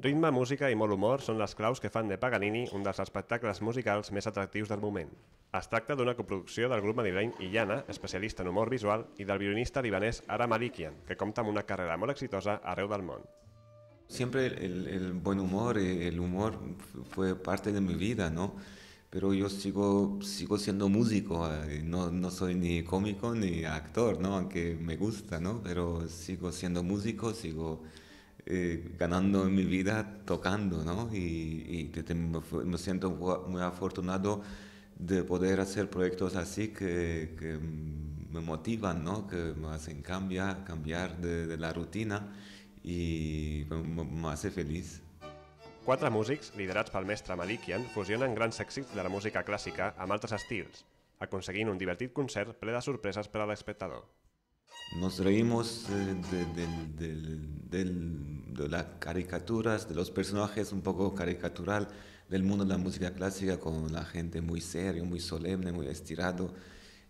Ritme, música i molt humor són les claus que fan de Paganini un dels espectacles musicals més atractius del moment. Es tracta d'una coproducció del grup madrileny Illana, especialista en humor visual, i del violinista libanès Ara Malikian, que compta amb una carrera molt exitosa arreu del món. Siempre el, el buen humor, el humor fue parte de mi vida, ¿no? Pero yo sigo, sigo siendo músico, eh, no, no soy ni cómico ni actor, ¿no? Aunque me gusta, ¿no? Pero sigo siendo músico, sigo... Eh, ganando en mi vida tocando, ¿no? Y, me siento muy afortunado de poder hacer proyectos así que, me motivan, ¿no? Que me hacen cambiar, cambiar de, la rutina y me hace feliz. músics, liderats pel mestre Malikian, fusionan gran èxits de la música clásica amb altres estils, aconseguint un divertit concert ple de sorpresas para el espectador Nos reímos eh, del, del de las caricaturas, de los personajes un poco caricatural del mundo de la música clásica, con la gente muy seria, muy solemne, muy estirado,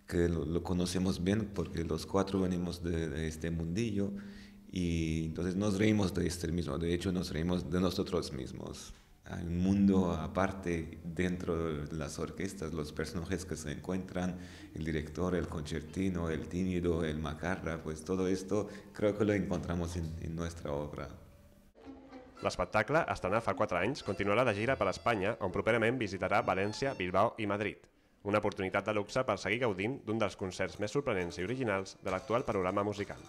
que lo, conocemos bien porque los cuatro venimos de, este mundillo y entonces nos reímos de este mismo, de hecho nos reímos de nosotros mismos. Hay un mundo aparte dentro de las orquestas, los personajes que se encuentran, el director, el concertino, el tímido, el macarra, pues todo esto creo que lo encontramos en nuestra obra. L'espectacle, estrenat fa 4 anys, continuarà de gira per Espanya, on properament visitarà València, Bilbao i Madrid. Una oportunitat de luxe per seguir gaudint d'un dels concerts més sorprenents i originals de l'actual panorama musical.